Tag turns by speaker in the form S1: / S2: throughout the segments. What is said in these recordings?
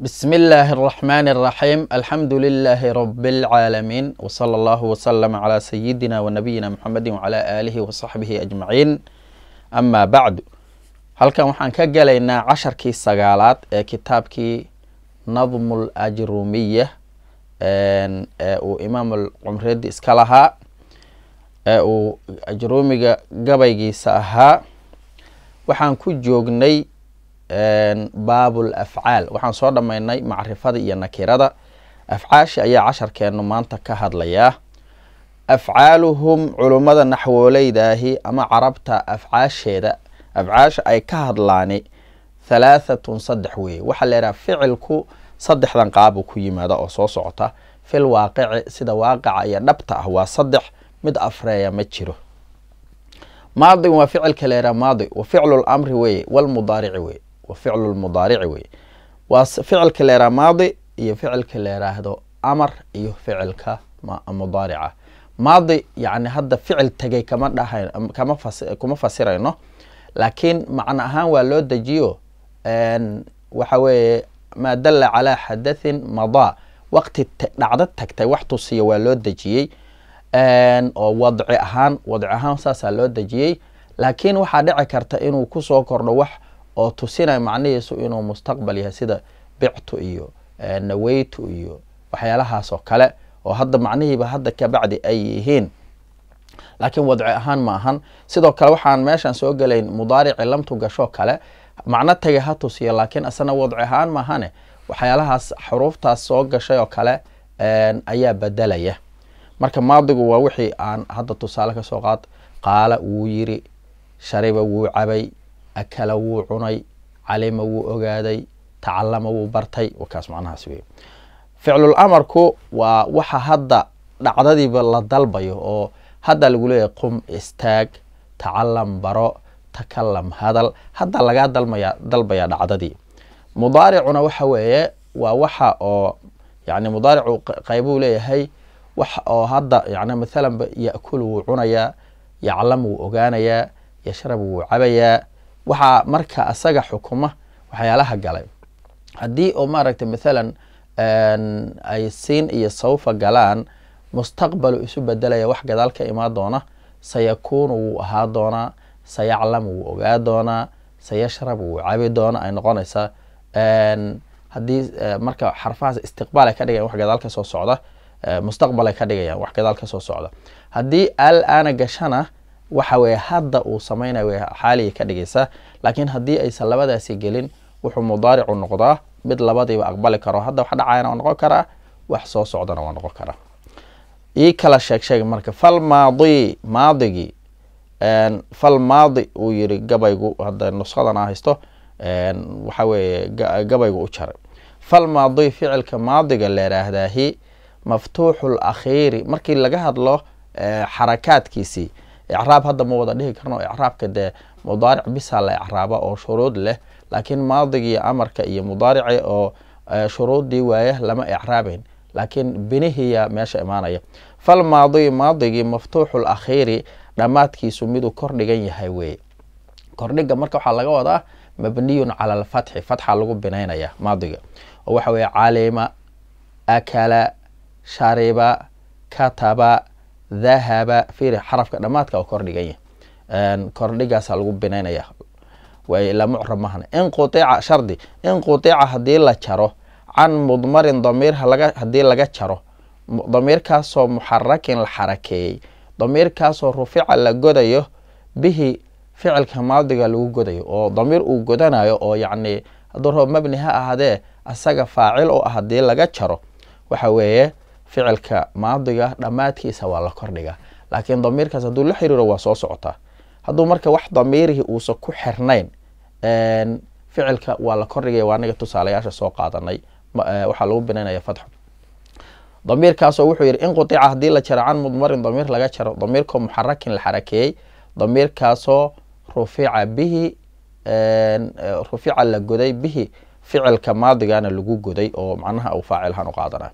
S1: بسم الله الرحمن الرحيم الحمد لله رب العالمين وصلى الله وسلم على سيدنا ونبينا محمد وعلى آله وصحبه ajmaciin ama bacdu halkan waxaan ka gelaynaa casharkii sagaalaad ee kitaabkii nadmu lajrumiya ee uu imaam alcumredi iska lahaa ee uu ajruumiga gabaygiisa ahaa waxaan ku joognay baabul afcaal waxaan soo dhammaynay macrifada iyo nakirada afcaasha ayaa casharkeenu maanta ka hadlayaa afcaaluhum culummada naxwooleydaahi ama carabta afcaasheeda afcaasha ay ka hadlaani thalaathatun saddex weeye waxaa laydhaha ficilku saddexdan qaabu ku yimaada oo soo socota fil waaqici sida waaqica iyo dhabta ah waa saddex mid afreeya ma jiro maadin waa ficilka laydhaha maadi wa ficlu lamri weeye walmudaarici weeye waa ficlu mudaarici waa ficilka la maadi iyo ficilka la yaraahdo amar iyo ficilka mudaarica maadi yani hadda ficil tegay kama dhaha kama fasi kuma fasirayno laakiin macno ahaan waa loo dejiyo waxa weeye maa dalla calaa xadathin madaa waqti dhacdo tagtay wax tusiya waa loo dejiyey oo wadci ahaan wadci ahaan saasaa loo dejiyey laakiin waxaa dhici karta inuu kusoo kordho wax oo tusinaya macnihiisu inuu mustaqbal yahay sida bictu iyo eh, naweytu iyo waxyaalahaasoo kale oo hadda macnihiiba hadda kabacdi ay yihiin laakiin wadci ahaan ma ahan sidoo kale waxaan meeshaan soo gelayn mudaarici lamtu gashoo kale macno taga ha tusiya laakiin isna wadci ahaan maahane waxyaalahaas xuruuftaas soo gashay oo kale eh, ayaa bedelaya marka maadigu waa wixii aan hadda tusaale kasoo qaad qaala wuu yiri shariba wuu cabay akala wuu cunay calima wuu ogaaday tacalama wuu bartay wakaas macnahaas wey ficlul waa waxa hadda dhacdadiiba la dalbayo oo hadda lagu leeyahy qum istaag tacalam baro takalam hadal hadda lagaa dalmaya dalbaya dhacdadii mudaaricuna waxa weeye waa waxa oo yani mudaaricu qeybuu leeyahay wax oo hadda yani maalanba yakulu wuu cunayaa yaclam wuu ogaanayaa yashrab wuu cabayaa وحا مركا أساقا حكومة وحيالها قلي هدي او ماركت مثلا اي سين اي صوفا قلان مستقبل اسو بدلايا وح قدالك اما دونا سيكون و اها دونا سيعلم و اغا دونا سيشرب و عابي دونا اي ان هدي مركا حرفاز استقبالا كاريا وح قدالك سو صعودة مستقبلا كاريا وح قدالك سو صعودة هدي الان قشانا waxa weye hadda uu samaynay way xaaligii ka dhigaysaa laakiin haddii aysan labadaasi gelin wuxuu mudaaricu noqdaa mid labadiiba aqbali karo hadda wax dhacayana waa noqon karaa wax soo socdana waa noqon karaa ii kala sheeg sheeg marka fal maadi maadigii fal maadi uu yiri gabaygu hadda nusqadan aa haysto waxa weeye gabaygu u jaray fal maadi ficilka maadiga la yidhaahdaahi maftuuxu lakhiiri markii laga hadlo xarakaadkiisii إعراب هذا موضوع ده كنا إعراب كده مضارع بسال إعرابة أو شروط له لكن ما ضيع أمر كأي مضارع أو آه، شروط دي وياه لما إعرابين لكن بنه هي ماشاء معناه فالماضي ماضي مفتوح الأخير نمات كي سميدو كرنجي هايوي كرنجا مركب حلقة وضع مبني على الفتح فتح لغو بنينا يا ماضي وحوي عالم أكل شرب كتب dahaba firi xarafka dhamaadka oo kordhiganya kordhigaasa lagu binaynaya la mucrab mahana inqutica shardi inqutica hadii la jaro can mudmarin damiir hadii laga jaro damiirkaasoo muxarakin la xarakeeyey damiirkaasoo rufica la godayo bihi ficilka maadiga lagu godayo oo damiir uu godanayo oo yani haduu rabo mabni ha ahaadee asaga faacil u ah hadii laga jaro waxa weeye ficilka maadiga dhammaadkiisa waa la kordhigaa laakiin damiirkaas hadduu la xiriiro waa soo socota hadduu marka wax damiirihii uusan ku xirnayn ficilka waa la kordhigaya waa anaga tusaalayaasha soo qaadanay e, waxaa lagu binaynaya fatxu damiirkaasoo wuxuu yihi inqutica haddii la jaro can mudmarin damiir laga jaro damiirkoo muxarakin la xarakeeyey damiirkaasoo rufica bihi e, rufica la goday bihi ficilka maadigana lagu goday oo macnaha uu faacilhan u qaadana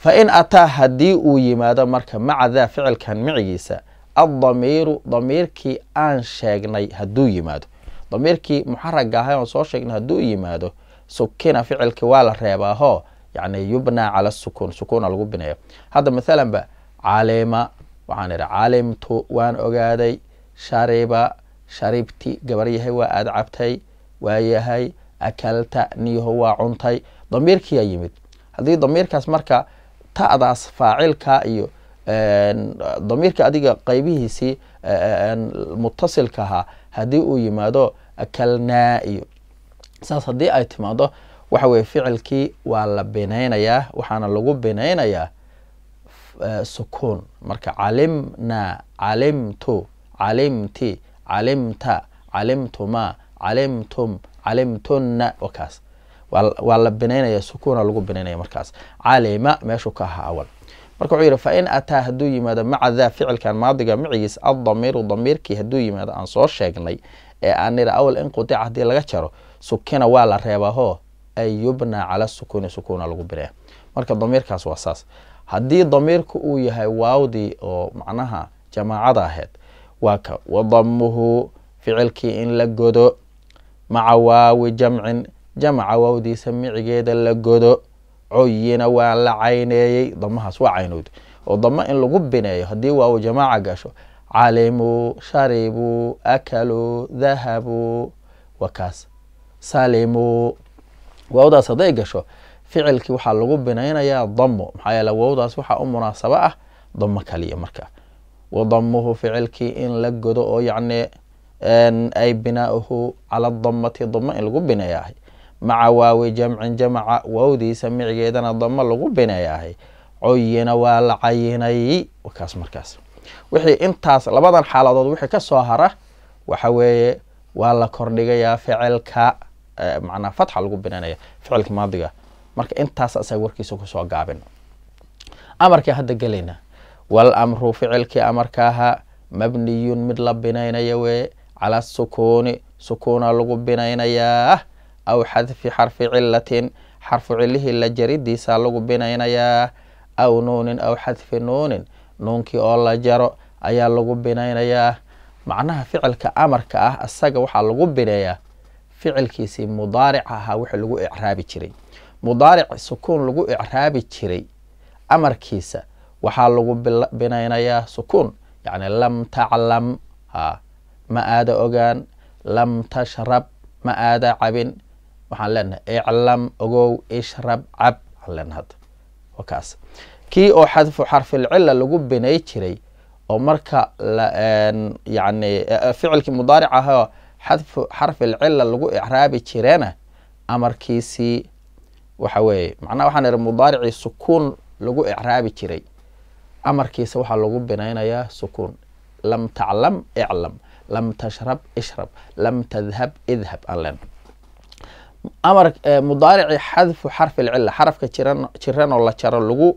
S1: فإن أتى هدي أو يمادا مركا مع ذا فعل كان معيسا الضمير ضمير كي أن شاغني هدو يمادو ضمير كي محرق قاهي ونصور شاغني هدو يمادو سكينا فعل كوالا ريبا هو يعني يبنى على السكون سكون على الغبنى هذا مثلا با عالما وعن عالم تو وان اوغادي شاريبا شاريبتي قبري هوا أدعبتي اكلتا ني هو عنتي ضمير كي يمد هذه ضمير كاس مركا ta'daas faacilka iyo damiirka adiga qaybihiisii mutasilka ahaa haddii uu yimaado akalnaa iyo saas haddii ay timaado waxa weye ficilkii waa la binaynayaa waxaana lagu binaynayaa sukuun marka calimnaa calimtu calimti calimta calimtumaa calimtum calimtunna wakaas waa la binaynaya sukuuna lagu binaynaya markaas calima meeshuu ka ahaa awal marka wuxuu yidhi fa ataa hadduu yimaado maca daa ficilkan maadiga macigiis addamiiru damiirkii hadduu yimaado aan soo sheegnay ee aan nidha awal in qudica haddii laga jaro sukina waa la reebahoo ay yubnaa cala sukuuni sukuuna lagu binaya marka damiirkaas waa saas haddii damiirku uu yahay waawdii oo macnaha jamaacada ahayd waa ka wadamuhu ficilkii in la godo maca waawi jamcin jamaca waawdiisa micigeeda la godo coyina waa la cayneeyey damahaas waa caynowda oo damo in lagu bineeyo haddii waaw jamaaca gasho calimuu sharibuu akaluu dahabuu waa kaas salimuu waawdaas hadday gasho ficilkii waxaa lagu binaynayaa damo maxaa yeele waawdaas waxaa u munaasabo ah damo kaliya marka wadamuhu ficilkii in la godo oo yacni ay binaahu cala damati damo in lagu bineeyahay maca waawi jamcin jamca waawdiisa micigeedana damo lagu bineeyahay coyina waa la cayinay kaas markaas wixii intaas labadan xaaladood wixii ka soo hara waxa weeye waa la kordhigayaa ficilka macnaa fatxa lagu binaynaya ficilka maadiga marka intaas asaga warkiisa kusoo gaabin amarkii hadda gelayna wal ficilkii amarka aha mabniyun mid la binaynaya weye cala sukuuni sukuuna lagu binaynayaa aw xadfi xarfi cilatin xarfu cilihii la jaridiisaa lagu binaynayaa aw nuunin aw xadfi nuunin nuunkii oo la jaro ayaa lagu binaynayaa macnaha ficilka amarka ah isaga waxaa lagu bineeyaa ficilkiisii mudaaric ahaa wixii lagu icraabi jiray mudaaric sukuun lagu icraabi jiray amarkiisa waxaa lagu binaynayaa sukuun yacni lam taclam ha ma aada ogaan lam tashrab ma aada cabin waxaan leenahay iclam ogow ishrab cab waxaan kii oo xadfu xarfilcila lagu binay jiray oo marka yani e, e, ficilkii mudaaric ahoo xadfu xarfilcila lagu icraabi jirana amarkiisii waxa weeye macnaha waxaan ihi mudaaricii sukuun lagu icraabi jiray amarkiisa waxaa lagu binaynayaa sukuun lam taclam iclam lam tashrab ishrab lam tadhab idhab aan leenahay amar eh, mudaarici xadfu xarfi lcila xarafka jiran jiran oo la jaro lagu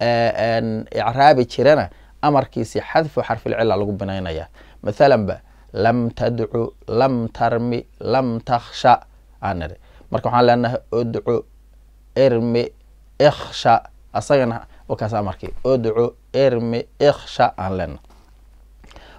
S1: eh, icraabi jirana amarkiisi xadfu xarfilcila lagu binaynaya mathalanba lam tadcu lam tarmi lam takhsha aan nidhi marka waxaan leenahay udcu irmi ikhsha asagana wakaas amarkii udcu irmi ikhsha aan leena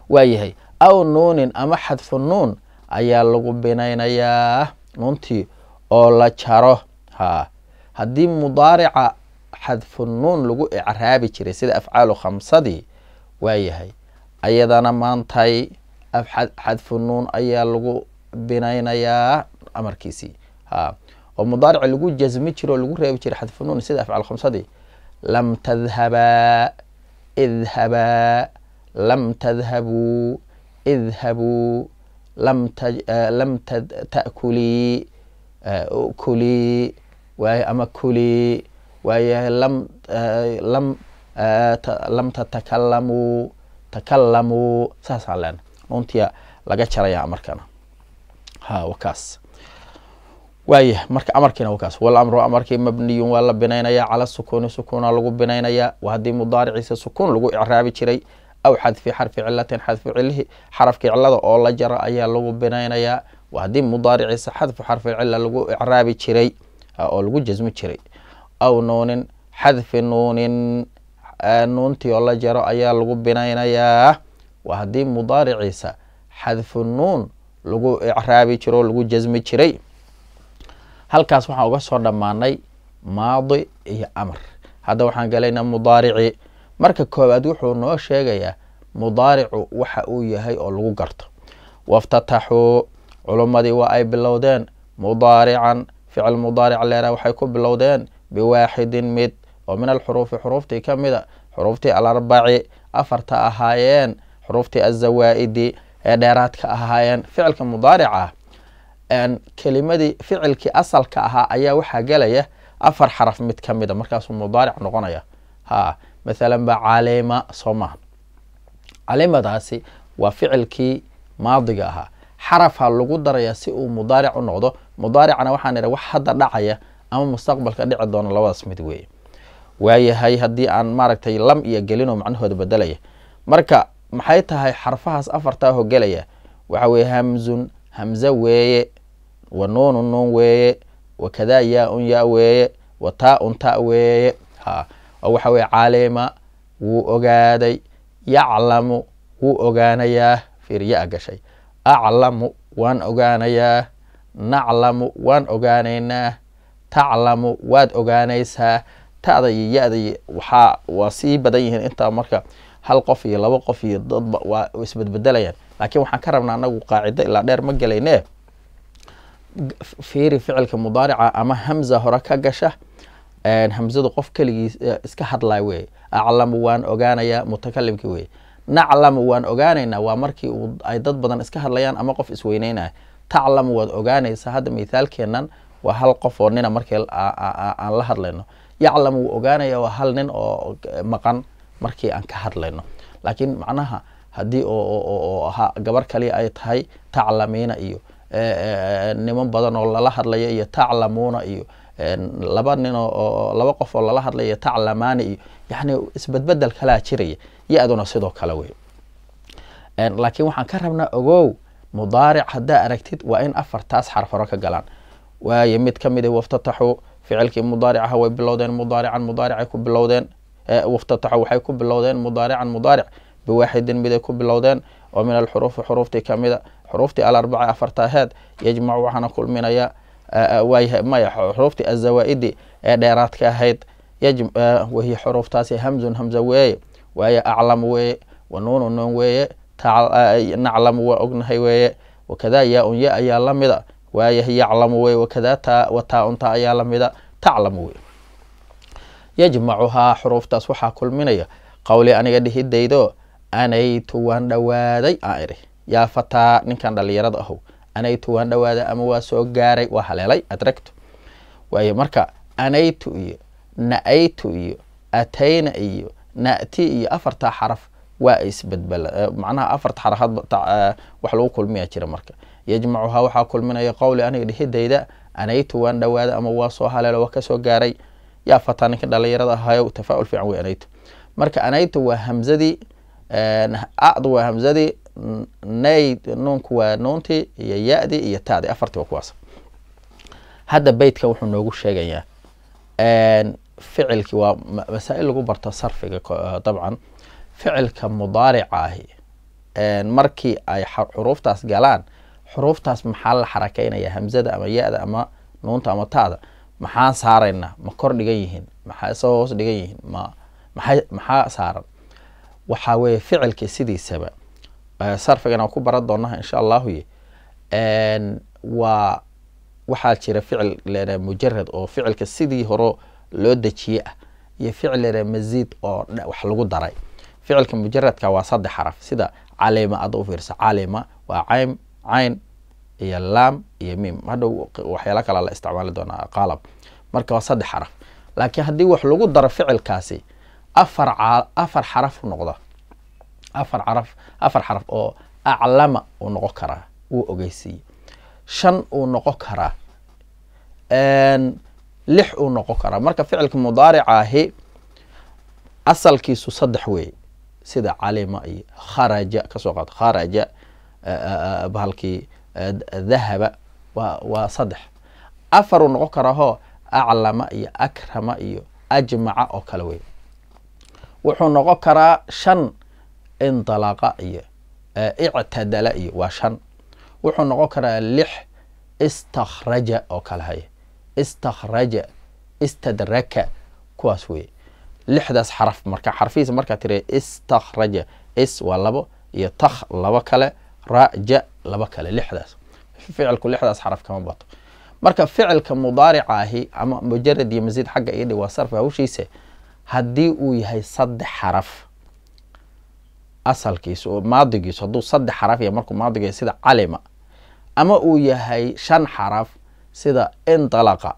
S1: waayahay aw nuunin ama xadfu nuun ayaa lagu binaynayaa nuuntii oo la jaro ha haddii mudaarica xadfunuun lagu icraabi jiray sida afcaalu khamsadii waayahay ayadana maantay xadfunuun ayaa lagu binaynayaa amarkiisii ha oo mudaarica lagu jasmi jiro oo lagu reebi jiray xadfunuun sida afcaal khamsadii lam tadhabaa idhabaa lam tadhabuu idhabuu lam eh, takulii Eh, kuli waaye ama kuli waaye lam eh, lam eh, lam tatakalamuu takalamuu saasaan lena nuuntiya laga jarayaa markana ha wakaas waaya marka amarkiina wakaas walamru amarkii mabniyun waa la binaynayaa cala sukuuni sukuuna lagu binaynayaa wa haddii mudaariciisa sukuun lagu icraabi jiray aw xadfi xarfi cilatin xadfi xarafka cilada oo la jaro ayaa lagu binaynayaa haddii mudaariciisa xadfu xarfilcila lagu icraabi jiray oo lagu jasmi jiray aw nuunin xadfi nuunin nuuntii oo la jaro ayaa lagu binaynayaa waa haddii mudaariciisa xadfu nuun lagu icraabi jiro lagu jasmi jiray halkaas waxaan uga soo dhammaanay maadi iyo amar hadda waxaan galaynaa mudaarici marka koowaad wuxuu noo sheegayaa mudaaricu waxa uu yahay oo lagu garto waftataxuu culummadii waa ay bilowdeen mudaarican ficil mudaaric leeraa ah waxay ku bilowdeen biwaaxidin mid oo min alxuruufi xuruuftii ka mid xuruuftii alarbaci afarta ahaayeen xuruuftii azawaaidi idi ee dheeraadka ahaayeen ficilka mudaarica ah, kelimadii ficilkii asalka ahaa ayaa waxaa gelaya afar xaraf mid ka mid markaasuu mudaaric noqonaya ha maalan ba calima soo maa calimadaasi waa ficilkii maadiga ahaa xarafa lagu darayaa si uu mudaaric u noqdo mudaaricana waxaan idha wax hadda dhacaya ama mustaqbalka dhici doona labadaas mid weeye waayahay haddii aan maaragtay lam iyo gelinoo macnahooda bedelaya marka maxay tahay xarfahaas afartaa ho gelaya waxaa weeye hamzun hamze weeye wa nuunu nuun weeye wa kadaa yaa-un yaa weeye wa taa-un ta weeye ha oo waxaa weeye calima wuu ogaaday yaclamu wuu ogaanayaa fiir gashay aclamu waan ogaanayaa naclamu waan ogaanaynaa taclamu waad ogaanaysaa ta'da iyo ya-da waxaa waa sii badan yihiin intaa marka hal qof iyo laba qof iyo dadba waa isbedbedelayaan laakiin waxaan ka rabnaa anagu qaacido ilaa dheer ma gelayne fiiri ficilka mudaarica ama hamza hore ka gasha hamzadu qof keligiis iska hadlaa weeye aclamu waan ogaanayaa mutakalimki weeye naclamu waan ogaanaynaa waa markii ay dad badan iska hadlayaan ama qof isweyneynaya taclamu waad ogaanaysaa hadda mithaalkeennan waa hal qof oo nina markii aan la hadlayno yaclamu wuu ogaanaya waa hal nin oo maqan markii aan ka hadlayno laakiin macnaha haddii oo gabar kaliya ay tahay taclamiina iyo niman badan oo lala hadlaya iyo taclamuuna iyo laba nin oo laba qof oo lala hadlaya taclamaani iyo yani isbedbedel kalaa jiraya iyo aduna sidoo kale wey laakiin waxaan ka rabnaa ogow mudaaric haddaa aragtid waa in afartaas xarfaro ka galaan waayo mid ka mid a ah waftataxuu ficilkii mudaaricaha way bilowdeen mudaarican mudaaricay ku bilowdeen waftataxu waxay ku bilowdeen mudaarican mudaaric biwaaxidin miday ku bilowdeen oo min alxuruufi xuruuftii kamida xuruuftii alarbaca afarta yajmacu waxaana kulminayaa maya xuruuftii azawaa ee dheeraadka ahayd wahi xuruuftaasi hamzun hamza weeye waayo aclam weeye wanuunu nuun weeye naclam waa ognahay weeye wakadaa yaa unya ayaa la mida waaye yaclamu weye wakadaa ta wataa-unta ayaa lamida mida taclamu weye yajmacuhaa xuruuftaas waxaa kulminaya qowli aniga dhihidaydo anaytu waan dhowaaday aan idhi yaa fataa ninkan dhallinyarada ahow anaytu waan dhawaada ama waa soo gaaray waa haleelay adragtu waayo marka anaytu iyo na'aytu iyo atayna iyo na'ti iyo afartaa xaraf waa isbadbala macnaha afarta xarafaad wax lagu kulmiyaa jira marka yajmacuhaa waxaa kulminaya qowli aniga dhihidayda anaytu waan dhawaada ama waa soo haleelo waa kasoo gaaray yaa fataa ninka dhallinyarada ahayo tafaa'ul fiican wey anaytu marka anaytu waa hamzadii acdu waa hamzadii nayd nuunku waa nuunti iyo ya-dii iyo tacdii afartii waa kuwaas hadda beytka wuxuu noogu sheegayaa ficilki waa masaa-il lagu barto sarfiga eh, dabcan ficilka mudaarica ahi markii ay xuruuftaas galaan xuruuftaas maxaa la xarakeynaya hamzada ama ya-da ama nuunta ama taada maxaan saaraynaa ma kor dhigan yihiin maxaa soo hoos dhigan yihiin ma maxay maxaa saaran waxaa weeye ficilkii sidiisaba Eh, sarfigan ku baran doona insha allahu waa waxaa jira ficil leedaha mujarad oo ficilka sidii hore loo dejiye ah iyo ficil leedaha masiid oo wax lagu daray ficilka mujaradka waa saddex xaraf sida calima aad u fiirsa calima waa caym cayn iyo laam iyo mim hadhow waxyaala kala la isticmaali doonaa qalab marka waa saddex xaraf laakiin haddii wax lagu daro ficilkaasi afar afar xaraf noqda أفر عرف أفر حرف أو أعلم ونقرة وأجيسي شن ونقرة أن لح ونقرة مرك فعلك مضارع هي أصل كيس صدحوي سيدا علم أي خرج كسوقات خرج بهالكي ذهب وصدح أفر ونقرة هو أعلم أي أكرم أي أجمع أو كلوي وحو نقرة شن انطلاقا آه، اعتدلا وشن وحن غكرا لح استخرج اوكال هاي استخرج استدرك كواسوي لحدس حرف مركا حرفيس مركا تري استخرج اس ولبو يطخ لبكالا راجا لبكالا لحدس فعل كل لحدس حرف كما بطو مركا فعل كمضارعة هي مجرد يمزيد حق يدي وصرف او شيء هدي ويهي صد حرف asalkiisa oo maadigiisu hadduu saddex xaraf yahay markuu maadiga sida calima ama uu yahay shan xaraf sida indalaqa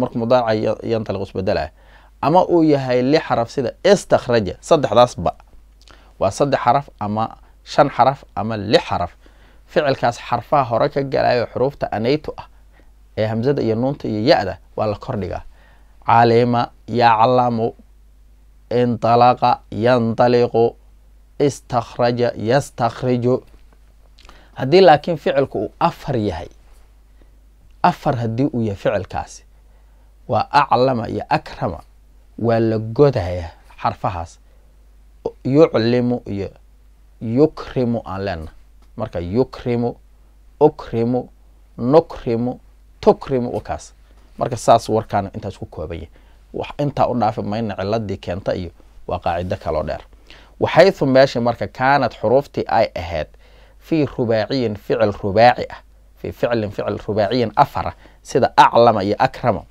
S1: markuu mudaaca yantaliq isbedelaya ama uu yahay lix xaraf sida istakhraja saddexdaasba waa saddex xaraf ama shan xaraf ama lix xaraf ficilkaas xarfaha hore ka galayo xuruufta anaytu ah ee hamsada iyo nuunta iyo ya-da waa la kordhigaa calima yaclamu indalaqa yantaliqu istakhraja yastakhriju haddii laakiin ficilka uu afar yahay afar haddii uu yahay ficilkaasi waa aclama iyo akrama waa la godaya xarfahaas yuclimu iyo yukrimu aan leenaha marka yukrimu ukrimu nukrimu tukrimu wakaas marka saas warkaana intaas ku kooban yahy wax intaa u dhaafi mayna ciladii keenta iyo waa qaacido kaloo dheer وحيث ماشي مركا كانت حروف تي اي اهات في رباعي فعل رباعي في فعل فعل رباعي افر سيدا اعلم يا اكرم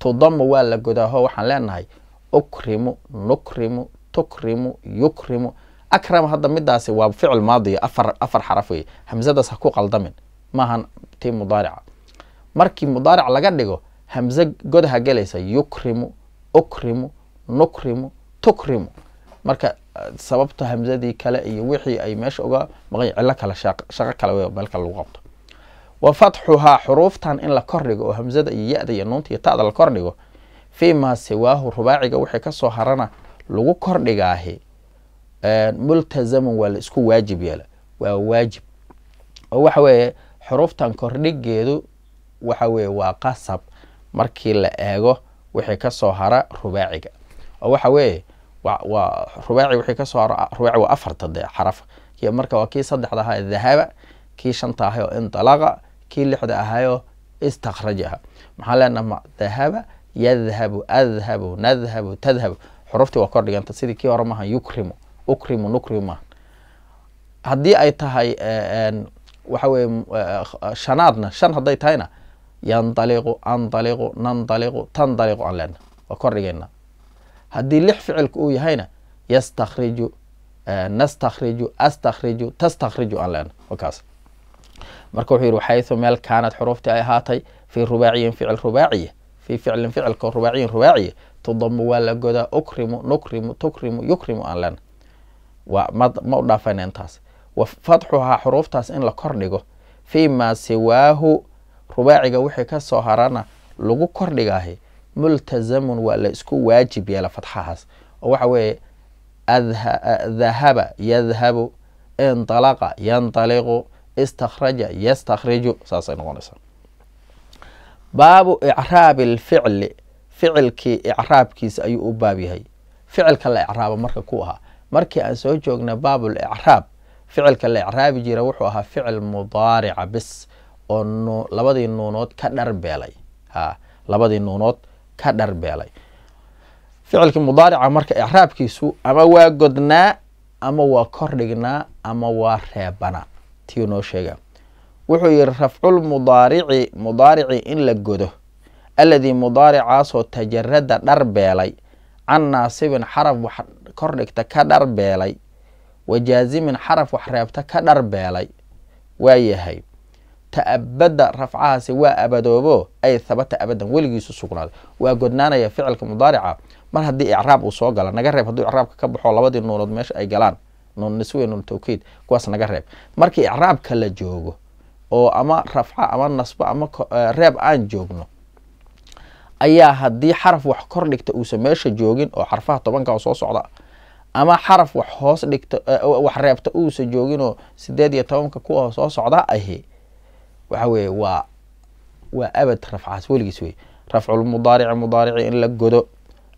S1: تضم والا غدا هو حلان هاي اكرم نكرم تكرم يكرم اكرم هذا مداسي واب فعل ماضي افر افر حرفي همزه دا سكوق الضمن ما هن تيم مضارع مركي مضارع لغدغو همزه قدها جليس يكرم اكرم نكرم تكرم مركا sababta hamsadii kale iyo wixii ay meesha uga maqan cillo kale shaqo kale w meelka lagu qabto wa fatxuhaa xuruuftan in la kordhigo oo hamsada iyo ya-da iyo nuunta iyo tada la kordhigo fii maa siwaahu rubaaciga wixii kasoo harana lagu kordhigaahi multazamun waa la isku waajib yeela waa waajib oo waxa weeye xuruuftan kordhigeedu waxa weeye waa qasab markii la eego wixii kasoo hara rubaaciga oo waxa weeye waa rubaaci wixii kasoo aro rubaaci waa afarta dee xaraf marka waa kii saddexda ahaa dahaba kii shanta ahay oo indalaqa kii lixda ahayoo istakhrajaha maxaa leenaha dahaba yadhabu adhabu nadhabu tadhabu xuruftii waa kor dhiganta sidii kii hore maaha yukrimu ukrimu nukrimu haddii ay tahay eh, waxa weye eh, shanaadna shan hadday tahayna yandaliqu andaliqu nandaliqu tandaliqu aan leenaha waa kor dhigayna haddii lix ficilka uu yahayna yastakriju eh, nastakriju astakriju tastakriju aan leena kaas marka wuxuu yihi waxaysu meel kaanad xuruuftii ay ahaatay fii rubaaciyin ficil rubaaciya fii ficilin ficilka rubaaciyin rubaaciya tudamu waa la godaa ukrimu nukrimu tukrimu yukrimu aan leena waa ma ma u dhaafayna intaas wa fatxuhaa xuruuftaas in la kordhigo fii maa siwaahu rubaaciga wixii ka soo harana lagu kordhigaahi ملتزم ولا اسكو واجب يلا فتحهاس وحوي ذهب يذهب انطلق ينطلق استخرج يستخرج ساسين غونسا باب اعراب الفعل فعل كي اعراب كيس اي بابي هي فعل كلا اعراب مركا كوها مركي ان سوجوغنا باب الاعراب فعل كلا اعراب جي روحوها فعل مضارع بس ونو لبدي نونوت كدر بالي ها لبدي نونوت ka dharbeelay ficilkii mudaarica marka icraabkiisu ama waa godnaa ama waa kordhignaa ama waa reebanaa tiuu noo sheegaa wuxuu yihi rafcul mudaarici mudaarici in la godo alladii mudaaricaasoo tajarada dharbeelay can naasibin xaraf wax kordhigta ka dharbeelay wa jaazimin xaraf wax reebta ka dharbeelay waa yahay taabada rafcahaasi waa abadoobo ay habata abadan weligiisu sugnaaday waa godnaanaya ficilka mudaarica mar haddii icraab uu soo gala naga reeb hadduu icraabka ka baxo labadii nuunood meesha ay galaan nuun niswe nuun tawkiid kuwaas naga reeb markii icraabka la joogo oo ama rafca ama nasbo ama eh, reeb aan joogno ayaa haddii xaraf wax kor dhigta uusan meesha joogin oo xarfaha tobanka oo soo socda ama xaraf wax hoos dhigta eh, wax reebta uusan jooginoo sideed iyo tobanka kuwa soo socda ahi waxa weye waa waa abad rafcaas weligiis wey rafculmudaarici mudaarici in la godo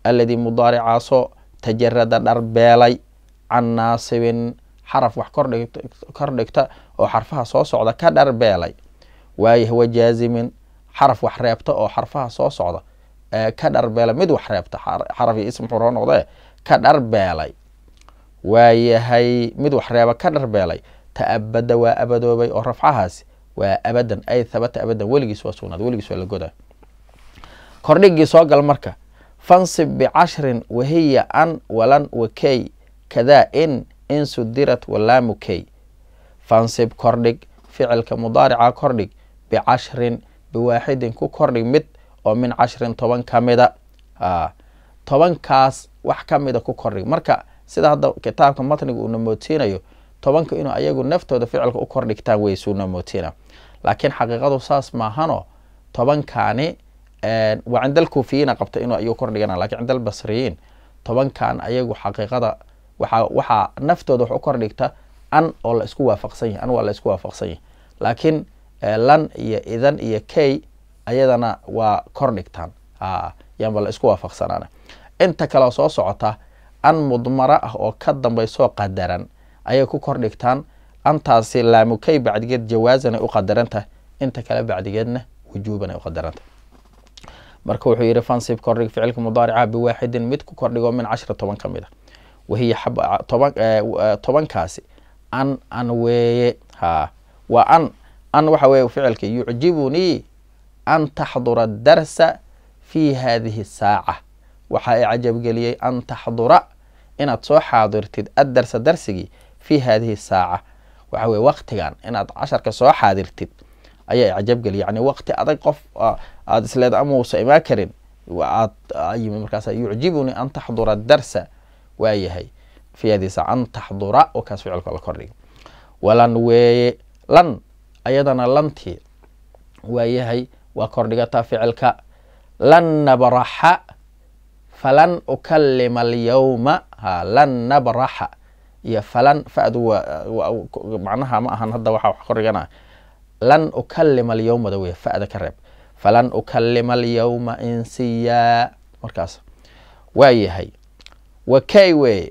S1: alladii mudaaricaasoo tajarada dharbeelay can naasibin xaraf wax kordhi kor dhigta oo xarfaha soo socda ka dharbeelay waayo wa jaazimin xaraf wax reebta oo xarfaha soo socda ka dharbeelay mid wax reebta xaraf iyo ism xuroo noqdee ka dharbeelay waayahay mid wax reeba ka dharbeelay ta abada waa abadoobay oo rafcahaasi waa abadan ay habata abadan weligiis waa sugnaaday weligiis waa la godaa kordhigii soo gal marka fansib bicashrin wahiya an walan wakey kadaa in in sudirat walaamu key fansib kordhig ficilka mudaarica kordhig bicashrin biwaaxidin ku kordhig mid oo min cashrin toban ka mida tobankaas wax kamida ku kordhig marka sida hadda kitaabka matniga uu mootiinayo tobanka inuu ayagu naftooda ficilka u kordhigtaan way suuna laakiin xaqiiqadu saas maahano tobankaani waa cindal kuufiyiina qabta inuu ayuu kordhigana lakiin cindal basriyiin tobankan ayagu xaqiiqada waa waxaa naftooda wax u kordhigta an oo la isku waafaqsan yahy an waa la isku waafaqsan yahy laakiin lan iyo idan iyo kay ayadana waa kor dhigtaan yaanba la isku waafaqsanaana inta kaleo soo socota an mudmara ah oo ka dambaysoo qadaran ayay ku kordhigtaan أنت لا مكي بعد جد جوازنا أقدرنته أنت كلا بعد جدنا وجوبنا أقدرنته مركو حيري فانسيب كورنج فعلك مضارعة بواحد متكو كورنج من عشرة طبان كميدة وهي حب طبان آه، آه، طبان كاسي أن أن وي ها وأن أن وحوي فعلك يعجبني أن تحضر الدرس في هذه الساعة وحي عجب قليل أن تحضر إن تصو حاضر الدرس درسي في هذه الساعة waxa weye waktigan inaad casharka soo xaadirtid ayaa cajabgeli yani waqti adag qof aad isleeda amuusa imaa karin aad yimi markaas yucjibuni an taxdura darsa waayahay fiyadiisa an taxdura oo kaas ficilka la kordhiga walan weeye lan ayadana lantii waayahay waa kordhigataa ficilka lan nabraxa falan ukalima alyawma ha lan nabraxa iyo falan fadu macnaha ma ahan hadda waxaa wax korigana lan ukalima alyawmada wey fa'da ka reeb falan ukalima alyawma insiyaa markaas waayahay wa kay wey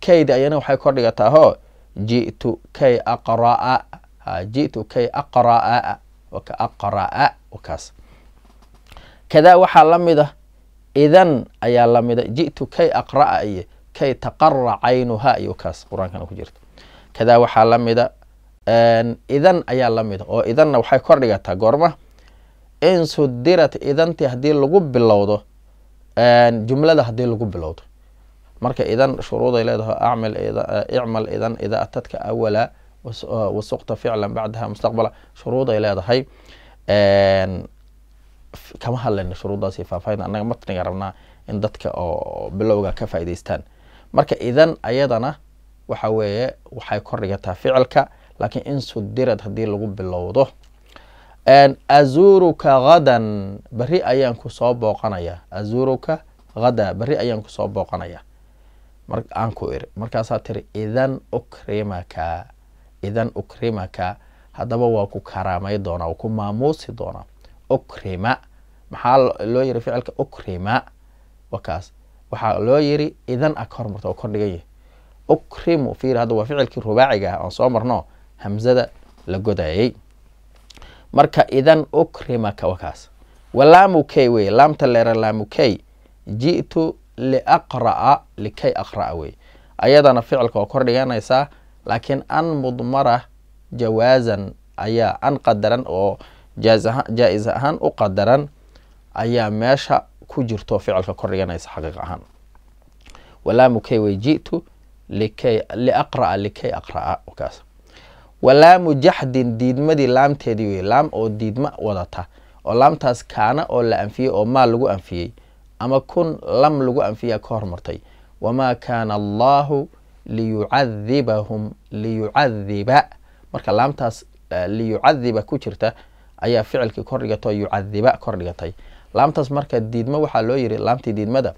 S1: kayda ayana waxay kordhigataa ho hoo jitu kay aqraa jitu kay aqraa aqraa wakaas kadaa waxaa la mida idan ayaa lamida jitu kay aqraa iyo kay taqara caynuhaa iyo kaas qur-aankana ku jirta kadaa waxaa la mida idan ayaa la mida oo idanna waxay kor dhigataa goorma in sudirat idantii haddii lagu bilowdo jumlada haddii lagu bilowdo marka idan shuruuday leedaha icmal idan idaa atadka awala wasuqta ficlan bacdaha mustaqbala shuruuday leedahay kama hadlayna shuruudaasi faahfaahin annaga matniga rabnaa in dadka oo bilowga ka faa'idaystaan marka idan ayadana waxa weeye waxay kor dhigataa ficilka laakiin in sudirad haddii lagu bilowdo azuuruka hadan beri ayaan ku soo booqanayaa azuuruka hada beri ayaan ku soo booqanayaa aan ku iri markaasaa tiri idan ukrimaka idan ukrimaka haddaba waa ku karaamay doonaa waa ku maamuusi doonaa ukrima maxaa loo yiri ficilka ukrima wakaas waxaa loo yiri idan a ka hormarta oo kordhigaya ukrimu fiir hadda waa ficilkii rubaaciga ah oon soo marno hamzada la godayay marka idan ukrima ukrimaka walaamu walaamukey wey laamta leera laamukey ji'tu liaqra'a likay aqra'a wey ayadana ficilka oo kordhiganaysaa laakiin an mudmara jawaazan ayaa an qadaran oo jaa-is ahaan u qadaran ayaa meesha ku jirto ficilka kor dhiganaysa xaqiiq ahaan walaamu kay way ji'tu liaqra'a likay aqra'a kaas walaamu jaxdin diidmadii laamteedii wey laam oo diidma wadata oo laamtaas kaana oo la anfiyey oo maal lagu anfiyey ama kun lam lagu anfiyaa ka hormartay wamaa kaana allaahu liyucadibahum liyucadiba marka laamtaas liyucadiba ku jirta ayaa ficilkii kordhigatay yucadiba kordhigatay laamtaas marka diidmo waxaa loo yiri laamtii diidmada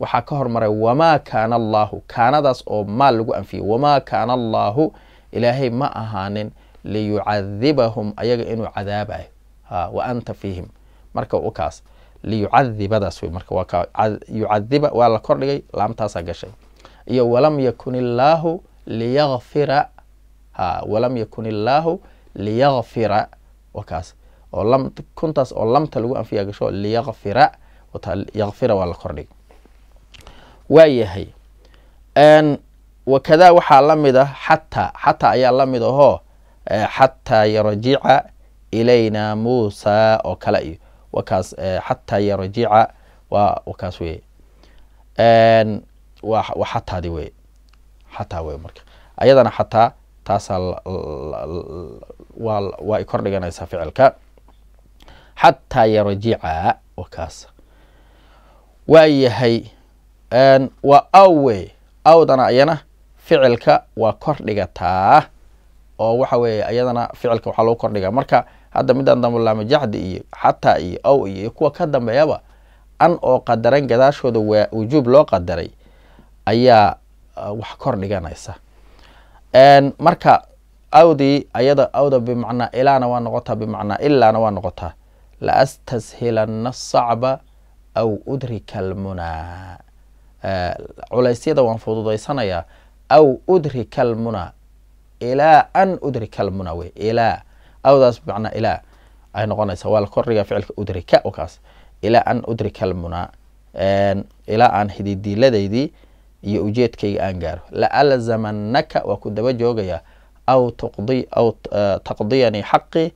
S1: waxaa ka hormaray wamaa kaana allaahu kaanadaas oo maal lagu anfiyey wamaa kaana allaahu ilaahay ma ahaanin liyucadibahum ayaga inuu cadaabayo wa anta fiihim marka ukaas liyucadibadaas wey marka yucadiba waa la kordhigay laamtaasaa gashay iyo walam yakun illaahu liyakfira ha walam yakun illaahu liyakfira wakaas oo kuntaas oo lamta lagu anfiya gasho liyakfira yakfira waa la kordhiga waayahay wakadaa waxaa la mid ah xataa xataa ayaa lamid mid ahoo e, xataa yarjica ilayna muusa oo kale iyo wakaas e, xataa yarjica waa wakaas weye waa xataadi weye xataa wey marka ayadana xataa taasaa waa ay kordhiganaysaa ficilka xataa yarjica wakaas waayahay waa awwe awdana ayana ficilka waa kor dhigataa oo waxa weeye ayadana ficilka waxaa lagu kordhigaa marka hadda midaan dambulaama jacdi iyo xataa iyo aw iyo kuwa ka dambeeyaba an oo qadaran gadaashooda waa wujuub loo qadaray ayaa ah, wax kor dhiganaysa marka awdii ayada awda bimacnaa ilaana waa noqotaa bimacnaa ilaana waa noqotaa laastashilanna sacba aw udrika almunaa culaysyada waan fududaysanayaa aw udrika almunaa ilaa an udrika almunaa wey ilaa awdaas bimacnaa ilaa ay noqonaysaa waa la kordhiga ficilka udrika o ilaa an udrika almunaa ilaa aan hididiiladaydii iyo ujeedkayga aan gaaro la alzamanaka waa ku daba joogayaa aw tuqdi aw taqdiyanii xaqii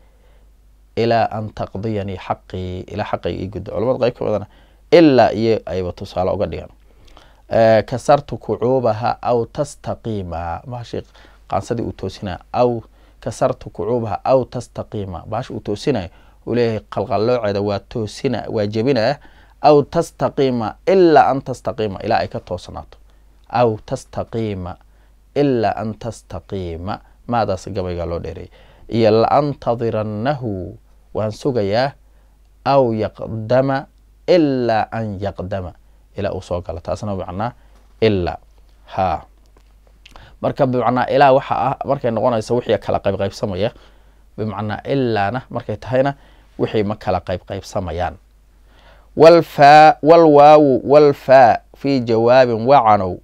S1: إلى أن تقضيني حقي إلى حقي يجد علماء غيك وذنا إلا أي أيوة تصالح قديم آه كسرت كعوبها أو تستقيم ما شيء قصدي أتوسنا أو كسرت كعوبها أو تستقيم باش أتوسنا وليه قلقلوا عدا واتوسنا واجبنا أو تستقيم إلا أن تستقيم إلى أي كتوسنات أو تستقيم إلا أن تستقيم ماذا سقبي قالوا ديري يلا أنتظرنه وان سوغيا او يقدم الا ان يقدم الى اوسوغا تاسنا بمعنى الا ها مركب بمعنى الا وحا مركب نقول سوحي كلا قيب قيب سمايا بمعنى الا انا مركب تهينا وحي ما كلا قيب قيب سمايان والفاء والواو والفاء في جواب وعنو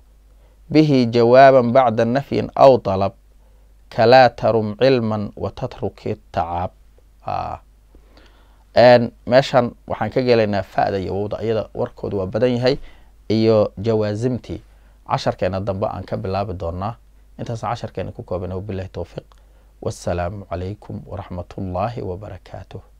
S1: به جوابا بعد النفي او طلب كلا ترم علما وتترك التعب آه. أن ماشان وحن كجيلنا فائدة يوضع يدا وركود وبدني هاي إيو جوازمتي عشر كان الضباء أن كبلا بدورنا أنت عشر كان كوكو بنو بالله توفيق والسلام عليكم ورحمة الله وبركاته